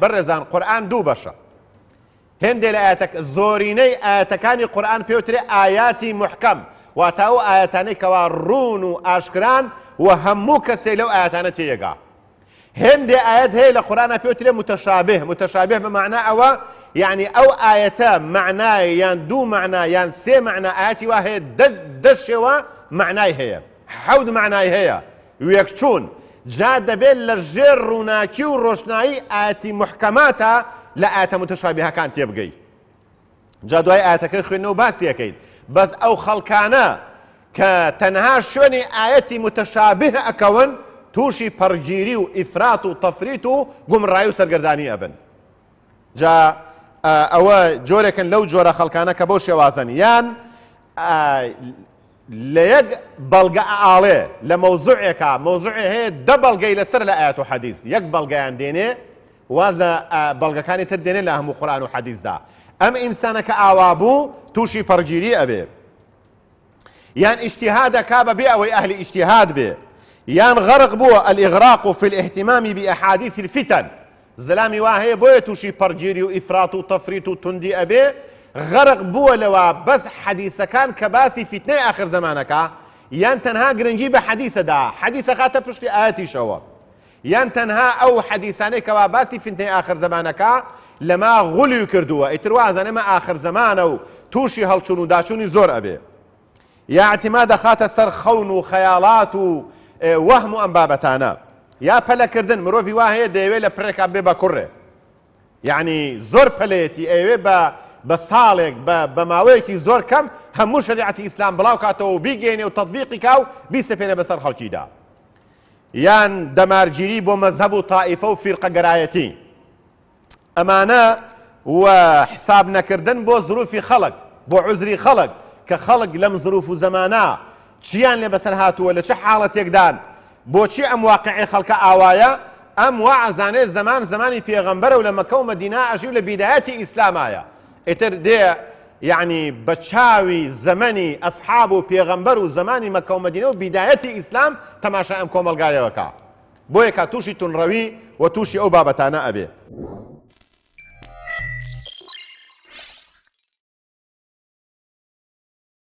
برزان قرآن دو بشا هندي لآياتك ئاەتەک آياتكاني قرآن بيوتري آياتي محكم واتاو آياتاني كوارون وآشكران وهمو كسي لو آياتاني تيقا هندي آيات هي لقرآن بيوتري متشابه متشابه بمعنى أو يعني أو آياتا معنى يان دو معنى يان سي معنى آياتي وهي دشوا یان هي حود ئاەتی هي هەیە جا دەبێت لە ژێر ڕووناکی و ڕۆشنایی ئاتی محکەماتە لە ئاتە متەشابیهەکان تێبگەی جا دوای ئاتەکە خوێنەوە باسیەکەیت بەس ئەو خەڵکانە کە تەنها شوێنی ئاەتی متەشابه ئەکەون تووشی پەرگیری و ئیفرات و تەفریت و گومڕایی و سەرگردانی ئەبن جا ئەوە جۆرێکن لەو جۆرە خەڵکانە کە بۆ شێوازن یان ليج یەک عليه لموضوعك لە هي دبل جاي لسر بەڵگەی لەسەر لە ئاات و حەدیث یەک بەڵگەیان دێنێ واز لە بەڵگەکانی تر دێنێ لە هەموو قورآان و حەدیثدا ئەم ئینسانە کە ئاوا بوو تووشی پەرگیری بي یان ئیشتیهادە کا بەبێ في ئەهلی ئیشتیهاد بێ یان غەرق بووە ئەلیغراق و فل احتیمامی بئحادی فلفتەن زلامی وا هەیە بۆیە غەرق بووە لەوە بەس حەدیسەکان کە باسی فیتنەی آخر زمانەکە یان تەنها گرنگی بە حەدیسەدا حەدیسە خاتە پشتی ئاەتیشەوە یان تەنها ئەو حەدیسانێکەوە باسی فینتەی آخر زمانەکە لەما غولی کردووە ئیتروازانەمە آخر زمانە و تووشی هەڵچون و داچوونی زۆر ئەبێ یاعتیما دەخاتە سەر خەون و خەیاڵات و وەهم و ئەم بابەتانە یا پەلەکردن مرۆڤی وا هەیە دەیەوێت لە پرێکا بێ بە کوڕێ یعنی زۆر پەلێتی ئەوێ بە بە ساڵێک بە ماوەیەکی زۆر کەم هەموو شریعەتی ئیسلام بڵاو کاتەوە بیگەێنێ و تطببیقی کاو بیستە پێێنە بەسەر خەڵکیدا. یان دەمارگیری بۆ مەزهب و تائیفە و فیرقەگەرایەتی. ئەمانە حساب نەکردن بۆ زروفی خەڵک بۆ عزری خەڵک کە خەڵک لەم زروف و زەمانە چیان لێ بەسەر هاتووە لە چه حاڵەتێکدان بۆچی ئەم واقعی خەڵکە ئاوایە ئەم وا ئازانێت زەمان زمانی پێغەمبەر و لە مەکە و مەدینا ئەژی لە بیدایەتی ئیسلامایە. ئێتر دێ یعنی يعني بە چاوی زەمەنی ئەسحاب و پێغەمبەر و زمانی مەکەومەدینە و بیدایەتی ئیسلام تەماشا ئەم کۆمەلگایەوەکە بۆیە کا تووشی تونڕەوی و تووشی ئەو بابەتانە ئەبێ.